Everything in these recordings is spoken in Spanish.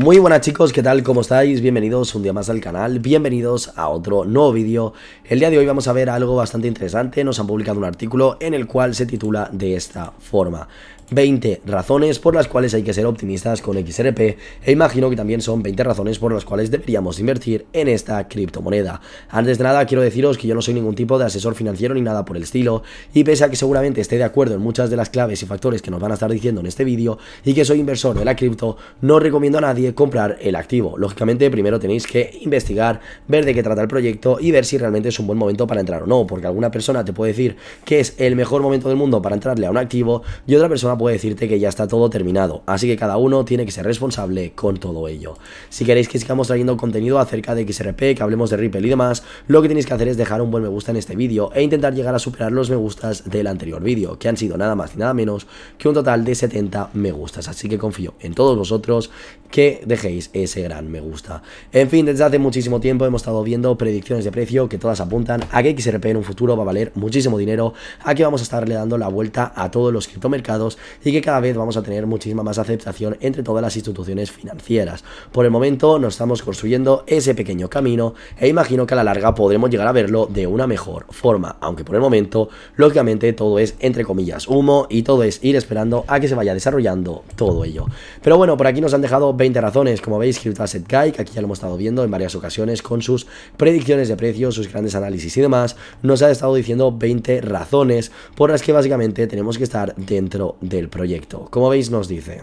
Muy buenas chicos, ¿qué tal? ¿Cómo estáis? Bienvenidos un día más al canal, bienvenidos a otro nuevo vídeo. El día de hoy vamos a ver algo bastante interesante, nos han publicado un artículo en el cual se titula de esta forma. 20 razones por las cuales hay que ser optimistas con XRP e imagino que también son 20 razones por las cuales deberíamos invertir en esta criptomoneda. Antes de nada quiero deciros que yo no soy ningún tipo de asesor financiero ni nada por el estilo y pese a que seguramente esté de acuerdo en muchas de las claves y factores que nos van a estar diciendo en este vídeo y que soy inversor de la cripto, no recomiendo a nadie comprar el activo. Lógicamente primero tenéis que investigar, ver de qué trata el proyecto y ver si realmente es un buen momento para entrar o no, porque alguna persona te puede decir que es el mejor momento del mundo para entrarle a un activo y otra persona puede decirte que ya está todo terminado, así que cada uno tiene que ser responsable con todo ello. Si queréis que sigamos trayendo contenido acerca de XRP, que hablemos de Ripple y demás, lo que tenéis que hacer es dejar un buen me gusta en este vídeo e intentar llegar a superar los me gustas del anterior vídeo, que han sido nada más y nada menos que un total de 70 me gustas, así que confío en todos vosotros que dejéis ese gran me gusta. En fin, desde hace muchísimo tiempo hemos estado viendo predicciones de precio que todas apuntan a que XRP en un futuro va a valer muchísimo dinero, a que vamos a estarle dando la vuelta a todos los criptomercados y que cada vez vamos a tener muchísima más aceptación entre todas las instituciones financieras. Por el momento nos estamos construyendo ese pequeño camino e imagino que a la larga podremos llegar a verlo de una mejor forma, aunque por el momento, lógicamente, todo es entre comillas humo y todo es ir esperando a que se vaya desarrollando todo ello. Pero bueno, por aquí nos han dejado 20 razones, como veis, Asset Guy, que aquí ya lo hemos estado viendo en varias ocasiones con sus predicciones de precios, sus grandes análisis y demás, nos ha estado diciendo 20 razones por las que básicamente tenemos que estar dentro de el proyecto. Como veis, nos dice.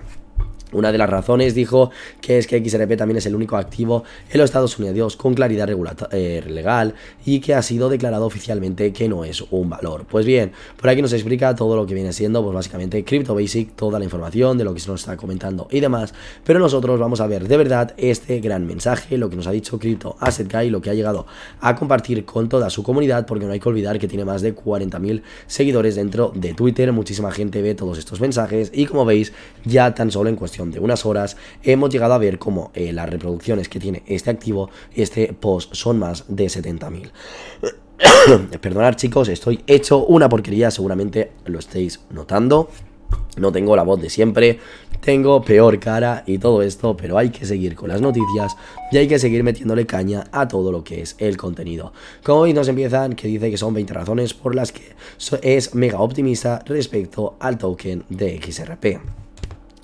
Una de las razones, dijo, que es que XRP también es el único activo en los Estados Unidos con claridad eh, legal y que ha sido declarado oficialmente que no es un valor. Pues bien, por aquí nos explica todo lo que viene siendo, pues básicamente Crypto Basic, toda la información de lo que se nos está comentando y demás. Pero nosotros vamos a ver de verdad este gran mensaje, lo que nos ha dicho Crypto Asset Guy, lo que ha llegado a compartir con toda su comunidad, porque no hay que olvidar que tiene más de 40.000 seguidores dentro de Twitter. Muchísima gente ve todos estos mensajes y como veis, ya tan solo en cuestión de unas horas, hemos llegado a ver cómo eh, las reproducciones que tiene este activo, este post, son más de 70.000. Perdonad chicos, estoy hecho una porquería, seguramente lo estéis notando. No tengo la voz de siempre, tengo peor cara y todo esto, pero hay que seguir con las noticias y hay que seguir metiéndole caña a todo lo que es el contenido. Como hoy nos empiezan, que dice que son 20 razones por las que es mega optimista respecto al token de XRP.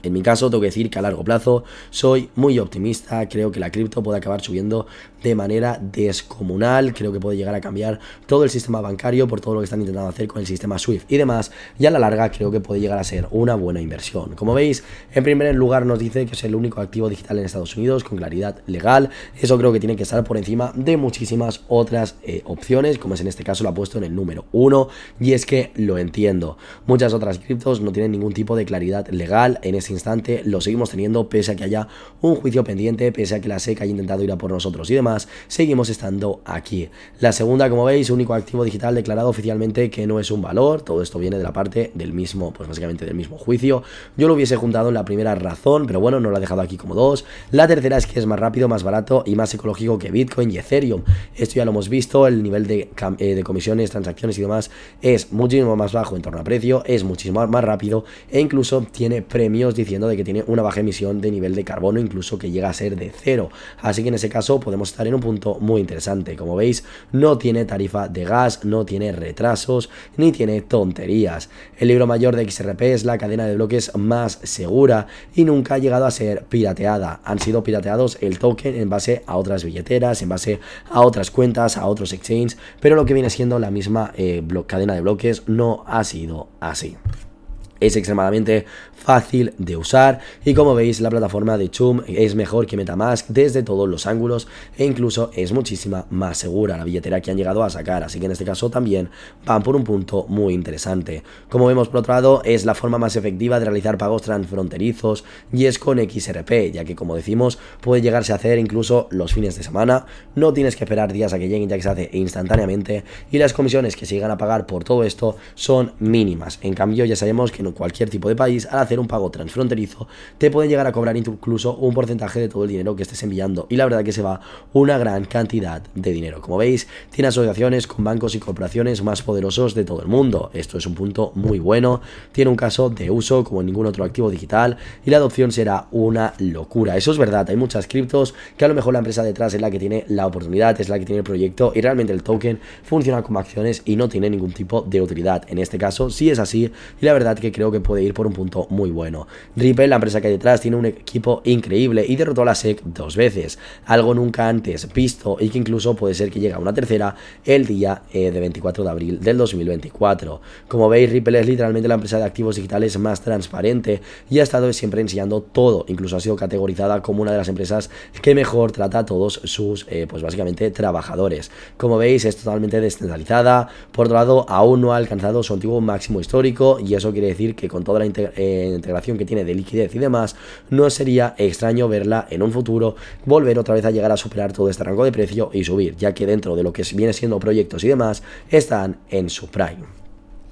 En mi caso, tengo que decir que a largo plazo soy muy optimista, creo que la cripto puede acabar subiendo de manera descomunal. Creo que puede llegar a cambiar todo el sistema bancario por todo lo que están intentando hacer con el sistema SWIFT y demás. Y a la larga creo que puede llegar a ser una buena inversión. Como veis, en primer lugar nos dice que es el único activo digital en Estados Unidos con claridad legal. Eso creo que tiene que estar por encima de muchísimas otras eh, opciones, como es en este caso lo ha puesto en el número uno Y es que lo entiendo. Muchas otras criptos no tienen ningún tipo de claridad legal en este instante. Lo seguimos teniendo pese a que haya un juicio pendiente, pese a que la SEC haya intentado ir a por nosotros y demás seguimos estando aquí. La segunda, como veis, único activo digital declarado oficialmente que no es un valor, todo esto viene de la parte del mismo, pues básicamente del mismo juicio. Yo lo hubiese juntado en la primera razón, pero bueno, no lo he dejado aquí como dos. La tercera es que es más rápido, más barato y más ecológico que Bitcoin y Ethereum. Esto ya lo hemos visto, el nivel de, eh, de comisiones, transacciones y demás es muchísimo más bajo en torno a precio, es muchísimo más rápido e incluso tiene premios diciendo de que tiene una baja emisión de nivel de carbono, incluso que llega a ser de cero. Así que en ese caso podemos estar en un punto muy interesante. Como veis, no tiene tarifa de gas, no tiene retrasos, ni tiene tonterías. El libro mayor de XRP es la cadena de bloques más segura y nunca ha llegado a ser pirateada. Han sido pirateados el token en base a otras billeteras, en base a otras cuentas, a otros exchanges, pero lo que viene siendo la misma eh, cadena de bloques no ha sido así es extremadamente fácil de usar y como veis la plataforma de Chum es mejor que Metamask desde todos los ángulos e incluso es muchísima más segura la billetera que han llegado a sacar, así que en este caso también van por un punto muy interesante. Como vemos por otro lado es la forma más efectiva de realizar pagos transfronterizos y es con XRP, ya que como decimos puede llegarse a hacer incluso los fines de semana, no tienes que esperar días a que lleguen ya que se hace instantáneamente y las comisiones que se llegan a pagar por todo esto son mínimas, en cambio ya sabemos que no cualquier tipo de país, al hacer un pago transfronterizo, te pueden llegar a cobrar incluso un porcentaje de todo el dinero que estés enviando. Y la verdad que se va una gran cantidad de dinero. Como veis, tiene asociaciones con bancos y corporaciones más poderosos de todo el mundo. Esto es un punto muy bueno. Tiene un caso de uso como ningún otro activo digital y la adopción será una locura. Eso es verdad, hay muchas criptos que a lo mejor la empresa detrás es la que tiene la oportunidad, es la que tiene el proyecto y realmente el token funciona como acciones y no tiene ningún tipo de utilidad. En este caso sí es así y la verdad que creo creo que puede ir por un punto muy bueno. Ripple, la empresa que hay detrás, tiene un equipo increíble y derrotó a la SEC dos veces, algo nunca antes visto y que incluso puede ser que llegue a una tercera el día eh, de 24 de abril del 2024. Como veis, Ripple es literalmente la empresa de activos digitales más transparente y ha estado siempre enseñando todo, incluso ha sido categorizada como una de las empresas que mejor trata a todos sus, eh, pues básicamente, trabajadores. Como veis, es totalmente descentralizada, por otro lado, aún no ha alcanzado su antiguo máximo histórico y eso quiere decir que con toda la eh, integración que tiene de liquidez y demás, no sería extraño verla en un futuro volver otra vez a llegar a superar todo este rango de precio y subir, ya que dentro de lo que viene siendo proyectos y demás, están en su prime.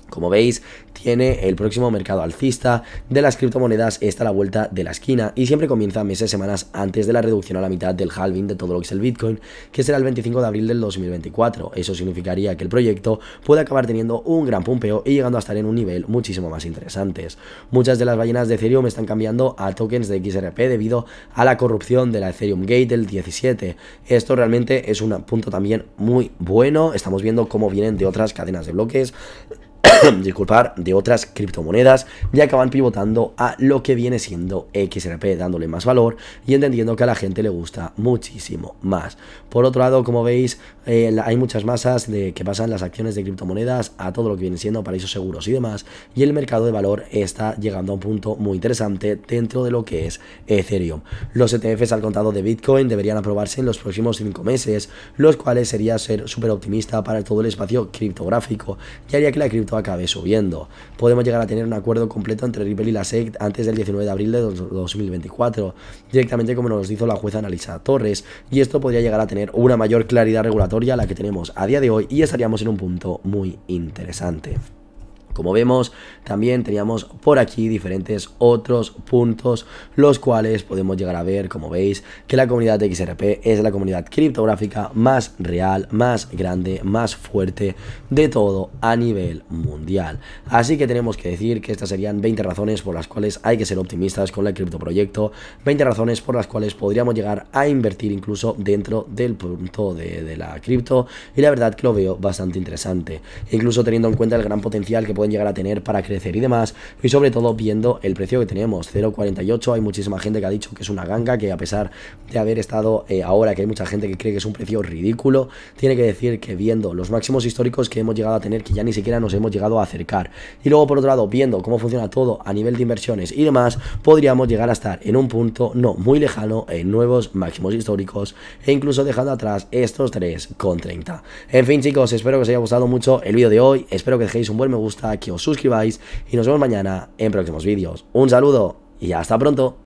Como veis, tiene el próximo mercado alcista de las criptomonedas está a la vuelta de la esquina y siempre comienza meses, semanas antes de la reducción a la mitad del halving de todo lo que es el Bitcoin, que será el 25 de abril del 2024. Eso significaría que el proyecto puede acabar teniendo un gran pumpeo y llegando a estar en un nivel muchísimo más interesantes. Muchas de las ballenas de Ethereum están cambiando a tokens de XRP debido a la corrupción de la Ethereum Gate del 17. Esto realmente es un punto también muy bueno. Estamos viendo cómo vienen de otras cadenas de bloques disculpar, de otras criptomonedas y acaban pivotando a lo que viene siendo XRP, dándole más valor y entendiendo que a la gente le gusta muchísimo más. Por otro lado, como veis, eh, hay muchas masas de que pasan las acciones de criptomonedas a todo lo que viene siendo paraísos seguros y demás, y el mercado de valor está llegando a un punto muy interesante dentro de lo que es Ethereum. Los ETFs al contado de Bitcoin deberían aprobarse en los próximos 5 meses, los cuales sería ser súper optimista para todo el espacio criptográfico y haría que la criptomoneda acabe subiendo. Podemos llegar a tener un acuerdo completo entre Ripple y la SEC antes del 19 de abril de 2024, directamente como nos lo hizo la jueza Analisa Torres, y esto podría llegar a tener una mayor claridad regulatoria a la que tenemos a día de hoy y estaríamos en un punto muy interesante. Como vemos, también teníamos por aquí diferentes otros puntos, los cuales podemos llegar a ver, como veis, que la comunidad de XRP es la comunidad criptográfica más real, más grande, más fuerte de todo a nivel mundial. Así que tenemos que decir que estas serían 20 razones por las cuales hay que ser optimistas con el proyecto, 20 razones por las cuales podríamos llegar a invertir incluso dentro del punto de, la cripto, y la verdad que lo veo bastante interesante, incluso teniendo en cuenta el gran potencial que llegar a tener para crecer y demás. Y sobre todo viendo el precio que tenemos, 0,48. Hay muchísima gente que ha dicho que es una ganga, que a pesar de haber estado eh, ahora, que hay mucha gente que cree que es un precio ridículo, tiene que decir que viendo los máximos históricos que hemos llegado a tener, que ya ni siquiera nos hemos llegado a acercar. Y luego, por otro lado, viendo cómo funciona todo a nivel de inversiones y demás, podríamos llegar a estar en un punto no muy lejano en nuevos máximos históricos e incluso dejando atrás estos 3,30. En fin, chicos, espero que os haya gustado mucho el vídeo de hoy. Espero que dejéis un buen me gusta que os suscribáis y nos vemos mañana en próximos vídeos. Un saludo y hasta pronto.